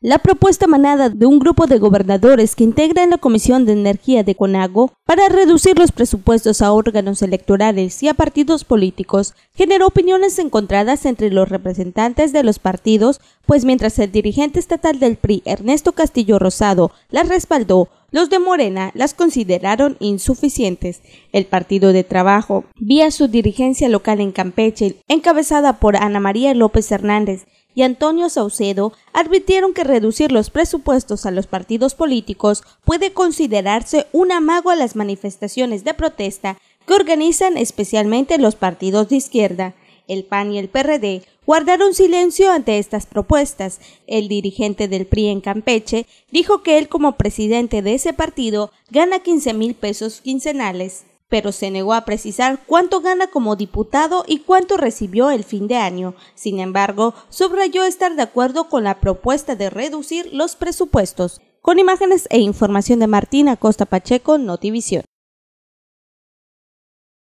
La propuesta manada de un grupo de gobernadores que integra en la Comisión de Energía de CONAGO para reducir los presupuestos a órganos electorales y a partidos políticos generó opiniones encontradas entre los representantes de los partidos, pues mientras el dirigente estatal del PRI, Ernesto Castillo Rosado, las respaldó, los de Morena las consideraron insuficientes. El Partido de Trabajo, vía su dirigencia local en Campeche, encabezada por Ana María López Hernández, y Antonio Saucedo advirtieron que reducir los presupuestos a los partidos políticos puede considerarse un amago a las manifestaciones de protesta que organizan especialmente los partidos de izquierda. El PAN y el PRD guardaron silencio ante estas propuestas. El dirigente del PRI en Campeche dijo que él como presidente de ese partido gana 15 mil pesos quincenales pero se negó a precisar cuánto gana como diputado y cuánto recibió el fin de año. Sin embargo, subrayó estar de acuerdo con la propuesta de reducir los presupuestos. Con imágenes e información de Martín Acosta Pacheco, Notivisión.